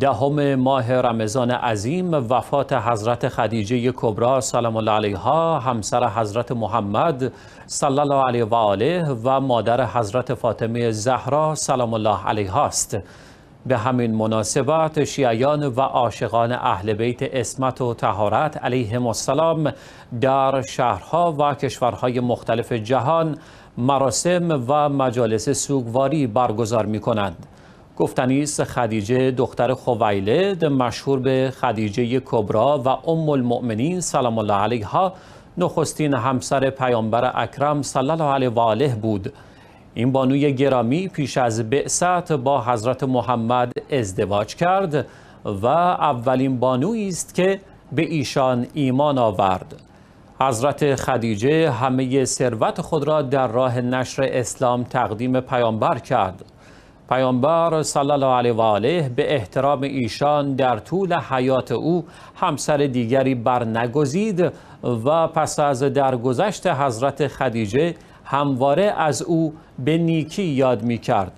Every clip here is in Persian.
دهم ماه رمضان عظیم وفات حضرت خدیجه کبرا سلام الله علیها همسر حضرت محمد صلی الله علیه و آله و مادر حضرت فاطمه زهرا سلام الله علیها است به همین مناسبت شیعیان و عاشقان اهل بیت اسمت و تهارت علیهم السلام در شهرها و کشورهای مختلف جهان مراسم و مجالس سوگواری برگزار می کنند. گفتنیست خدیجه دختر خویلد مشهور به خدیجه کبرا و ام المؤمنین سلام الله علیها نخستین همسر پیامبر اکرم صلی الله علیه و آله بود این بانوی گرامی پیش از بعثت با حضرت محمد ازدواج کرد و اولین بانویی است که به ایشان ایمان آورد حضرت خدیجه همه ثروت خود را در راه نشر اسلام تقدیم پیامبر کرد پیامبر صلی الله علیه و آله به احترام ایشان در طول حیات او همسر دیگری برنگزید و پس از درگذشت حضرت خدیجه همواره از او به نیکی یاد می کرد.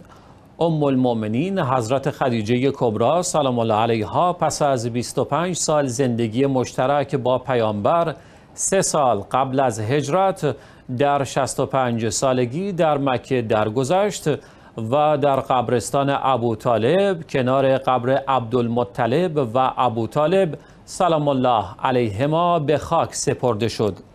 ام المؤمنین حضرت خدیجه کبرا سلام الله علیها پس از 25 سال زندگی مشترک با پیامبر سه سال قبل از هجرت در 65 سالگی در مکه درگذشت و در قبرستان ابو طالب کنار قبر عبدالمطلب و ابو طالب سلام الله علیهما به خاک سپرده شد